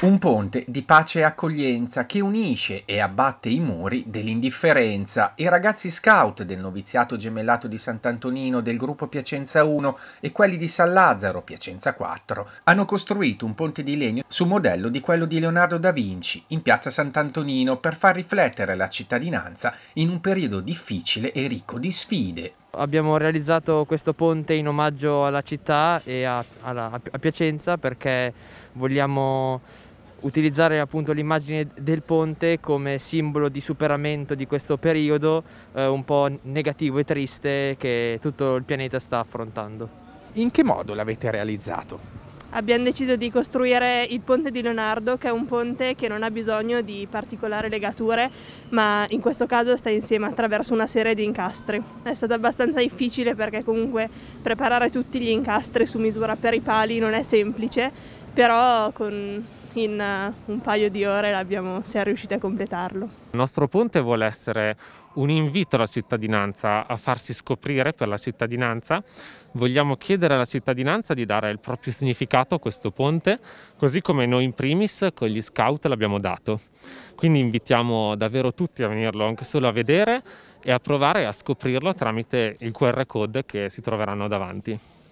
Un ponte di pace e accoglienza che unisce e abbatte i muri dell'indifferenza. I ragazzi scout del noviziato gemellato di Sant'Antonino del gruppo Piacenza 1 e quelli di San Lazzaro, Piacenza 4, hanno costruito un ponte di legno su modello di quello di Leonardo da Vinci in piazza Sant'Antonino per far riflettere la cittadinanza in un periodo difficile e ricco di sfide. Abbiamo realizzato questo ponte in omaggio alla città e a, alla, a Piacenza perché vogliamo utilizzare appunto l'immagine del ponte come simbolo di superamento di questo periodo eh, un po' negativo e triste che tutto il pianeta sta affrontando. In che modo l'avete realizzato? Abbiamo deciso di costruire il ponte di Leonardo, che è un ponte che non ha bisogno di particolari legature, ma in questo caso sta insieme attraverso una serie di incastri. È stato abbastanza difficile perché comunque preparare tutti gli incastri su misura per i pali non è semplice, però con in eh, un paio di ore siamo riusciti a completarlo. Il nostro ponte vuole essere un invito alla cittadinanza a farsi scoprire per la cittadinanza. Vogliamo chiedere alla cittadinanza di dare il proprio significato a questo ponte, così come noi in primis con gli scout l'abbiamo dato. Quindi invitiamo davvero tutti a venirlo anche solo a vedere e a provare a scoprirlo tramite il QR code che si troveranno davanti.